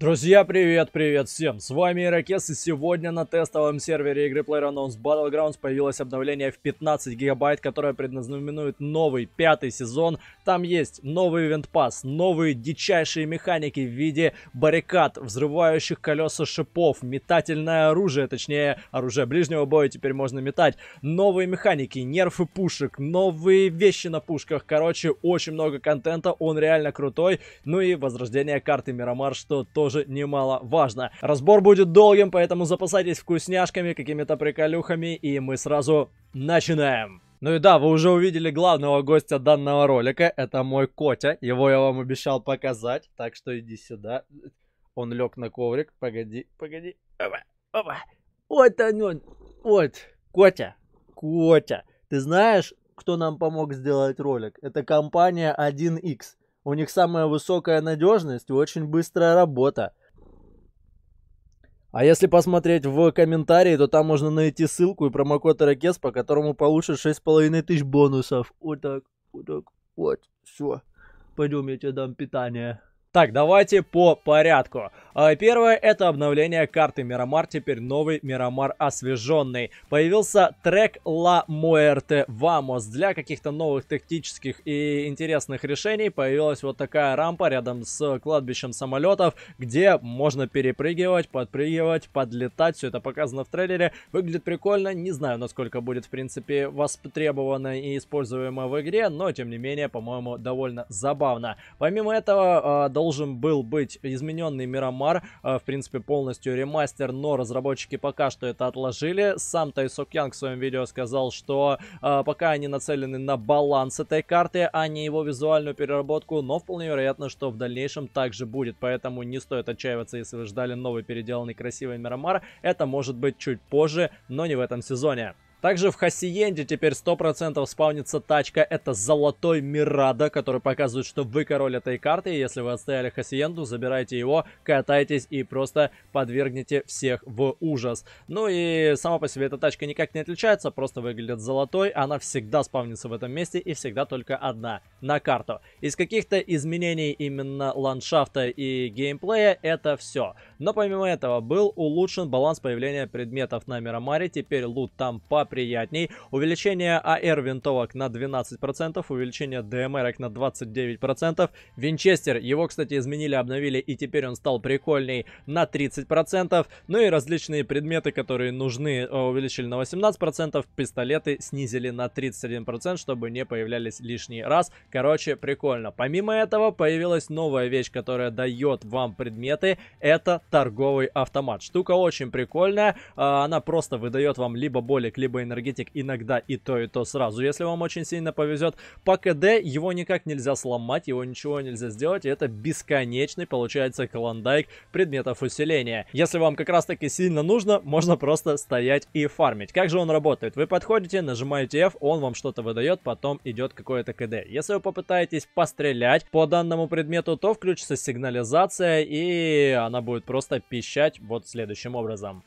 Друзья, привет-привет всем! С вами Ирокес, и сегодня на тестовом сервере игры PlayerUnknown's Battlegrounds появилось обновление в 15 гигабайт, которое предназнаменует новый пятый сезон. Там есть новый Event Pass, новые дичайшие механики в виде баррикад, взрывающих колеса шипов, метательное оружие, точнее оружие ближнего боя теперь можно метать, новые механики, нерфы пушек, новые вещи на пушках. Короче, очень много контента, он реально крутой. Ну и возрождение карты Миромар, что тоже тоже немаловажно. Разбор будет долгим, поэтому запасайтесь вкусняшками, какими-то приколюхами, и мы сразу начинаем. Ну и да, вы уже увидели главного гостя данного ролика, это мой Котя, его я вам обещал показать, так что иди сюда. Он лег на коврик, погоди, погоди, опа, опа, вот он, он, вот, Котя, Котя, ты знаешь, кто нам помог сделать ролик? Это компания 1X. У них самая высокая надежность и очень быстрая работа. А если посмотреть в комментарии, то там можно найти ссылку и промокод Ирокез, по которому получишь 6,5 тысяч бонусов. Вот так, вот так, вот, все. Пойдем, я тебе дам питание. Так, давайте по порядку. А, первое это обновление карты Мирамар, теперь новый Мирамар освеженный. Появился трек La Muerte Vamos. Для каких-то новых тактических и интересных решений появилась вот такая рампа рядом с кладбищем самолетов, где можно перепрыгивать, подпрыгивать, подлетать. Все это показано в трейлере. Выглядит прикольно. Не знаю, насколько будет в принципе востребовано и используемо в игре, но тем не менее, по-моему, довольно забавно. Помимо этого, должен а, должен был быть измененный Мирамар, э, в принципе, полностью ремастер, но разработчики пока что это отложили. Сам Тайсок Янг в своем видео сказал, что э, пока они нацелены на баланс этой карты, а не его визуальную переработку, но вполне вероятно, что в дальнейшем также будет, поэтому не стоит отчаиваться, если вы ждали новый переделанный красивый Мирамар, это может быть чуть позже, но не в этом сезоне. Также в Хасиенде теперь 100% спавнится тачка. Это золотой Мирада, который показывает, что вы король этой карты. И если вы отстояли Хасиенду, забирайте его, катайтесь и просто подвергните всех в ужас. Ну и сама по себе эта тачка никак не отличается, просто выглядит золотой. Она всегда спавнится в этом месте и всегда только одна на карту. Из каких-то изменений именно ландшафта и геймплея это все. Но помимо этого был улучшен баланс появления предметов на Мирамаре. Теперь лут там по приятней. Увеличение АР винтовок на 12%, увеличение ДМРок на 29%. Винчестер, его, кстати, изменили, обновили, и теперь он стал прикольней на 30%. Ну и различные предметы, которые нужны, э, увеличили на 18%, пистолеты снизили на 31%, чтобы не появлялись лишний раз. Короче, прикольно. Помимо этого, появилась новая вещь, которая дает вам предметы. Это торговый автомат. Штука очень прикольная. А, она просто выдает вам либо болик, либо либо энергетик, иногда и то, и то сразу. Если вам очень сильно повезет по КД, его никак нельзя сломать, его ничего нельзя сделать, и это бесконечный, получается, клондайк предметов усиления. Если вам как раз таки сильно нужно, можно просто стоять и фармить. Как же он работает? Вы подходите, нажимаете F, он вам что-то выдает, потом идет какое-то КД. Если вы попытаетесь пострелять по данному предмету, то включится сигнализация, и она будет просто пищать вот следующим образом.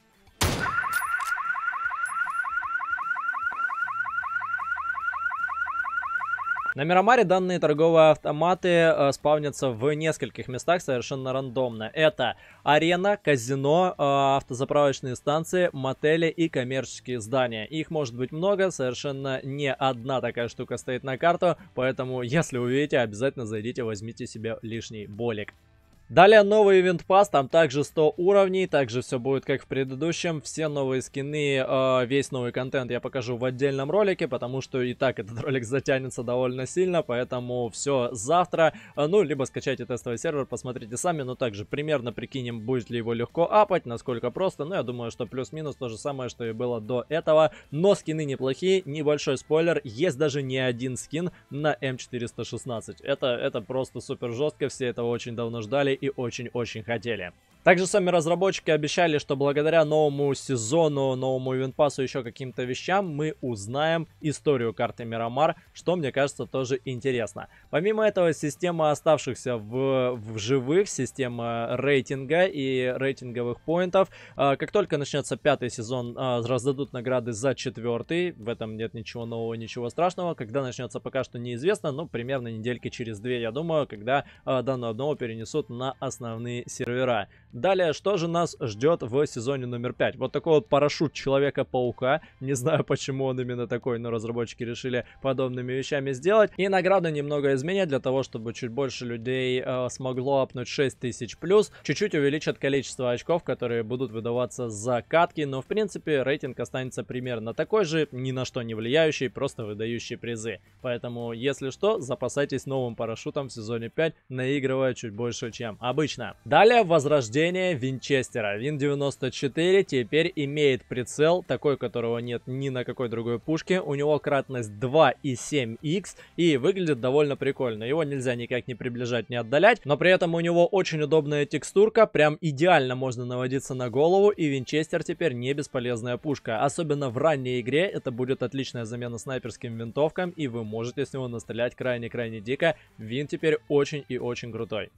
На Мирамаре данные торговые автоматы э, спавнятся в нескольких местах совершенно рандомно. Это арена, казино, э, автозаправочные станции, мотели и коммерческие здания. Их может быть много, совершенно не одна такая штука стоит на карту, поэтому если увидите, обязательно зайдите, возьмите себе лишний болик. Далее новый Event Pass, там также 100 уровней, также все будет как в предыдущем. Все новые скины, э, весь новый контент я покажу в отдельном ролике, потому что и так этот ролик затянется довольно сильно, поэтому все завтра. Э, ну, либо скачайте тестовый сервер, посмотрите сами, но также примерно прикинем, будет ли его легко апать, насколько просто. Но ну, я думаю, что плюс-минус то же самое, что и было до этого. Но скины неплохие, небольшой спойлер, есть даже не один скин на М416. Это, это просто супер жестко, все этого очень давно ждали и очень-очень хотели. Также сами разработчики обещали, что благодаря новому сезону, новому ивентпассу, еще каким-то вещам, мы узнаем историю карты Мирамар, что, мне кажется, тоже интересно. Помимо этого, система оставшихся в, в живых, система рейтинга и рейтинговых поинтов. Э, как только начнется пятый сезон, э, раздадут награды за четвертый. В этом нет ничего нового, ничего страшного. Когда начнется, пока что неизвестно, но примерно недельки через две, я думаю, когда э, данную обнову перенесут на основные сервера. Далее, что же нас ждет в сезоне номер 5? Вот такой вот парашют Человека-паука. Не знаю, почему он именно такой, но разработчики решили подобными вещами сделать. И награды немного изменят для того, чтобы чуть больше людей э, смогло апнуть 6000 плюс. Чуть-чуть увеличат количество очков, которые будут выдаваться за катки, но в принципе рейтинг останется примерно такой же, ни на что не влияющий, просто выдающий призы. Поэтому, если что, запасайтесь новым парашютом в сезоне 5, наигрывая чуть больше, чем обычно. Далее возрождение приобретение винчестера. Вин-94 теперь имеет прицел, такой, которого нет ни на какой другой пушке. У него кратность 2,7х и выглядит довольно прикольно. Его нельзя никак не приближать, не отдалять, но при этом у него очень удобная текстурка, прям идеально можно наводиться на голову, и винчестер теперь не бесполезная пушка. Особенно в ранней игре это будет отличная замена снайперским винтовкам, и вы можете с него настрелять крайне-крайне дико. Вин теперь очень и очень крутой.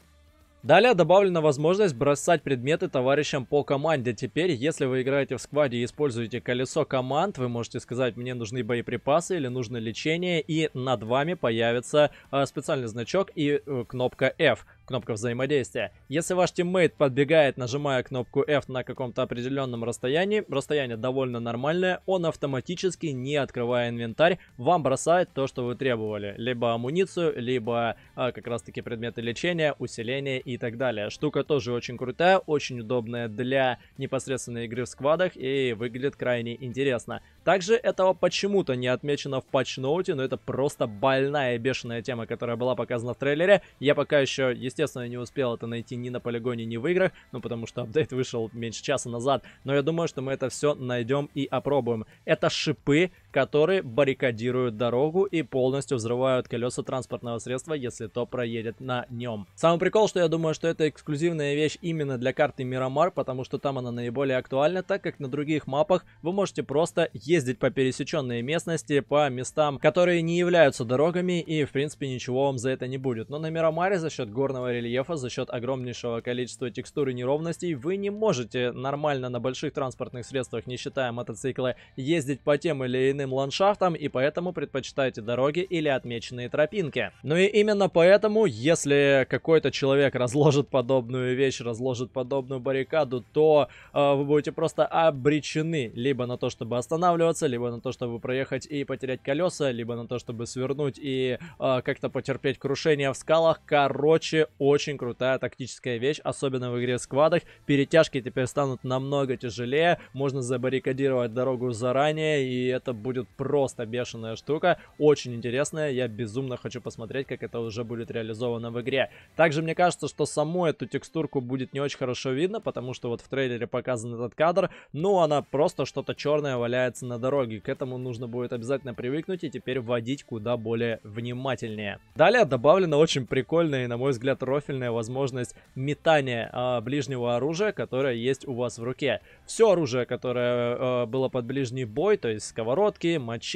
Далее добавлена возможность бросать предметы товарищам по команде. Теперь, если вы играете в скваде и используете колесо команд, вы можете сказать, мне нужны боеприпасы или нужно лечение, и над вами появится а, специальный значок и э, кнопка F кнопка взаимодействия. Если ваш тиммейт подбегает, нажимая кнопку F на каком-то определенном расстоянии, расстояние довольно нормальное, он автоматически, не открывая инвентарь, вам бросает то, что вы требовали. Либо амуницию, либо а, как раз таки предметы лечения, усиления и так далее. Штука тоже очень крутая, очень удобная для непосредственной игры в сквадах и выглядит крайне интересно. Также этого почему-то не отмечено в патч-ноуте, но это просто больная бешеная тема, которая была показана в трейлере. Я пока еще, естественно, не успел это найти ни на полигоне, ни в играх, ну потому что апдейт вышел меньше часа назад. Но я думаю, что мы это все найдем и опробуем. Это шипы, которые баррикадируют дорогу и полностью взрывают колеса транспортного средства, если то проедет на нем. Самый прикол, что я думаю, что это эксклюзивная вещь именно для карты Мирамар, потому что там она наиболее актуальна, так как на других мапах вы можете просто ездить по пересеченной местности, по местам, которые не являются дорогами, и в принципе ничего вам за это не будет. Но на Мирамаре за счет горного рельефа, за счет огромнейшего количества текстур и неровностей, вы не можете нормально на больших транспортных средствах, не считая мотоцикла, ездить по тем или иным ландшафтам, и поэтому предпочитаете дороги или отмеченные тропинки. Ну и именно поэтому, если какой-то человек разложит подобную вещь, разложит подобную баррикаду, то э, вы будете просто обречены либо на то, чтобы останавливаться, останавливаться, либо на то, чтобы проехать и потерять колеса, либо на то, чтобы свернуть и э, как-то потерпеть крушение в скалах. Короче, очень крутая тактическая вещь, особенно в игре в сквадах. Перетяжки теперь станут намного тяжелее, можно забаррикадировать дорогу заранее, и это будет просто бешеная штука, очень интересная. Я безумно хочу посмотреть, как это уже будет реализовано в игре. Также мне кажется, что саму эту текстурку будет не очень хорошо видно, потому что вот в трейлере показан этот кадр, ну она просто что-то черное валяется на на дороге. К этому нужно будет обязательно привыкнуть и теперь водить куда более внимательнее. Далее добавлена очень прикольная и, на мой взгляд, рофильная возможность метания э, ближнего оружия, которое есть у вас в руке. Все оружие, которое э, было под ближний бой, то есть сковородки, мачете,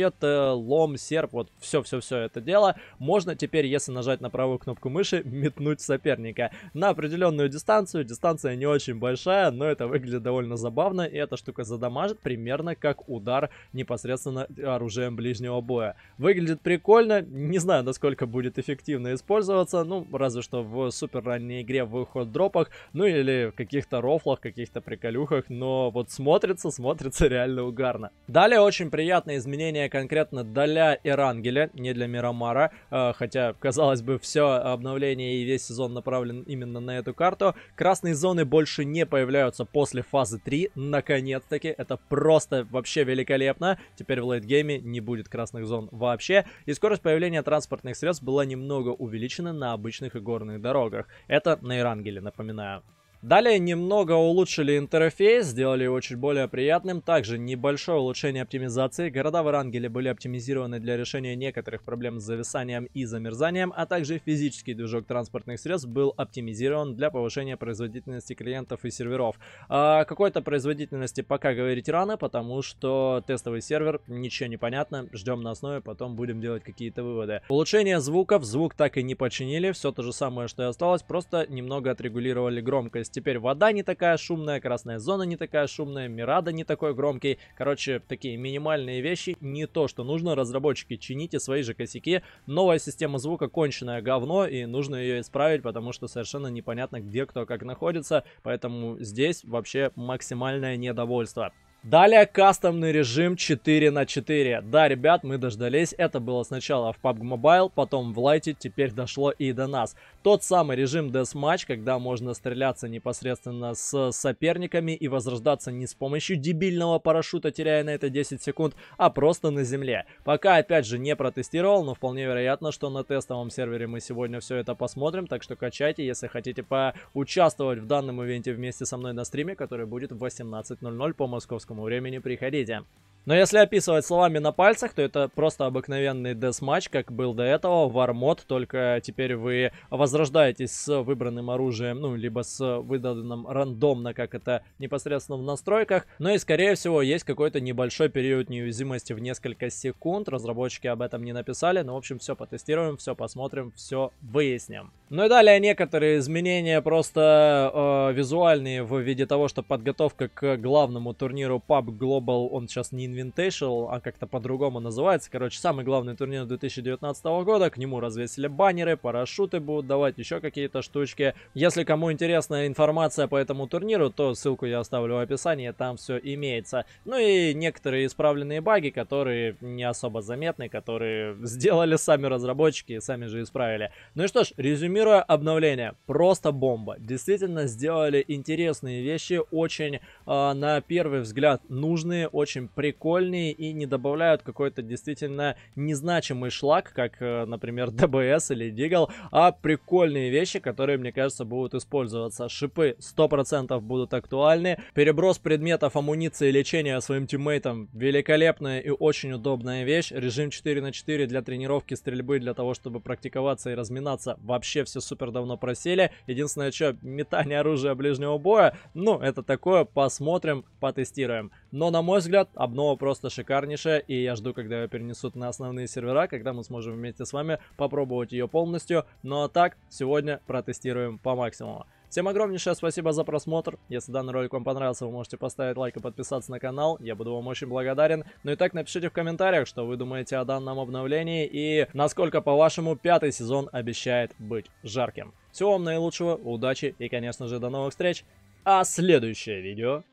лом, серп, вот все-все-все это дело, можно теперь, если нажать на правую кнопку мыши, метнуть соперника на определенную дистанцию. Дистанция не очень большая, но это выглядит довольно забавно, и эта штука задамажит примерно как удар непосредственно э, оружием ближнего боя. Выглядит прикольно, не знаю, насколько будет эффективно использоваться, ну, разве что в супер ранней игре в выход дропах ну или в каких-то рофлах, каких-то приколюхах, но вот смотрится, смотрится реально угарно. Далее очень приятное изменение конкретно для Эрангеля, не для Мирамара, э, хотя, казалось бы, все обновление и весь сезон направлен именно на эту карту. Красные зоны больше не появляются после фазы 3, наконец-таки, это просто вообще великолепно великолепно. Теперь в лейтгейме не будет красных зон вообще. И скорость появления транспортных средств была немного увеличена на обычных и горных дорогах. Это на Ирангеле, напоминаю. Далее немного улучшили интерфейс, сделали его чуть более приятным. Также небольшое улучшение оптимизации. Города в Эрангеле были оптимизированы для решения некоторых проблем с зависанием и замерзанием, а также физический движок транспортных средств был оптимизирован для повышения производительности клиентов и серверов. О а какой-то производительности пока говорить рано, потому что тестовый сервер, ничего не понятно, ждем на основе, потом будем делать какие-то выводы. Улучшение звуков, звук так и не починили, все то же самое, что и осталось, просто немного отрегулировали громкость есть теперь вода не такая шумная, красная зона не такая шумная, Мирада не такой громкий. Короче, такие минимальные вещи, не то, что нужно. Разработчики, чините свои же косяки. Новая система звука конченое говно, и нужно ее исправить, потому что совершенно непонятно, где кто как находится. Поэтому здесь вообще максимальное недовольство. Далее кастомный режим 4 на 4. Да, ребят, мы дождались. Это было сначала в PUBG Mobile, потом в Lite, теперь дошло и до нас. Тот самый режим Deathmatch, когда можно стреляться непосредственно с соперниками и возрождаться не с помощью дебильного парашюта, теряя на это 10 секунд, а просто на земле. Пока, опять же, не протестировал, но вполне вероятно, что на тестовом сервере мы сегодня все это посмотрим, так что качайте, если хотите поучаствовать в данном ивенте вместе со мной на стриме, который будет в 18.00 по московскому московскому времени приходите. Но если описывать словами на пальцах, то это просто обыкновенный десматч, как был до этого, вармод, только теперь вы возрождаетесь с выбранным оружием, ну, либо с выданным рандомно, как это непосредственно в настройках. Но ну и, скорее всего, есть какой-то небольшой период неуязвимости в несколько секунд. Разработчики об этом не написали, но, в общем, все потестируем, все посмотрим, все выясним. Ну и далее некоторые изменения просто э, визуальные в виде того, что подготовка к главному турниру PUBG Global, он сейчас не Invitational, а как-то по-другому называется. Короче, самый главный турнир 2019 года. К нему развесили баннеры, парашюты будут давать, еще какие-то штучки. Если кому интересна информация по этому турниру, то ссылку я оставлю в описании, там все имеется. Ну и некоторые исправленные баги, которые не особо заметны, которые сделали сами разработчики и сами же исправили. Ну и что ж, резюмируя обновление, просто бомба. Действительно сделали интересные вещи, очень а, на первый взгляд нужные, очень прикольные и не добавляют какой-то действительно незначимый шлак, как, э, например, ДБС или Дигл, а прикольные вещи, которые, мне кажется, будут использоваться. Шипы 100% будут актуальны, переброс предметов, амуниции, лечения своим тиммейтам великолепная и очень удобная вещь, режим 4 на 4 для тренировки стрельбы, для того, чтобы практиковаться и разминаться, вообще все супер давно просели. Единственное, что метание оружия ближнего боя, ну, это такое, по посмотрим, потестируем. Но, на мой взгляд, обнова просто шикарнейшая, и я жду, когда ее перенесут на основные сервера, когда мы сможем вместе с вами попробовать ее полностью. Ну а так, сегодня протестируем по максимуму. Всем огромнейшее спасибо за просмотр. Если данный ролик вам понравился, вы можете поставить лайк и подписаться на канал. Я буду вам очень благодарен. Ну и так напишите в комментариях, что вы думаете о данном обновлении и насколько, по-вашему, пятый сезон обещает быть жарким. Всего вам наилучшего, удачи и, конечно же, до новых встреч. А следующее видео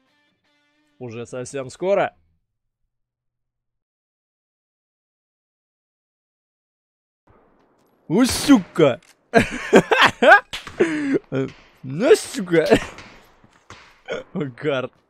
уже совсем скоро. Усюка! Ну, сука! Гард.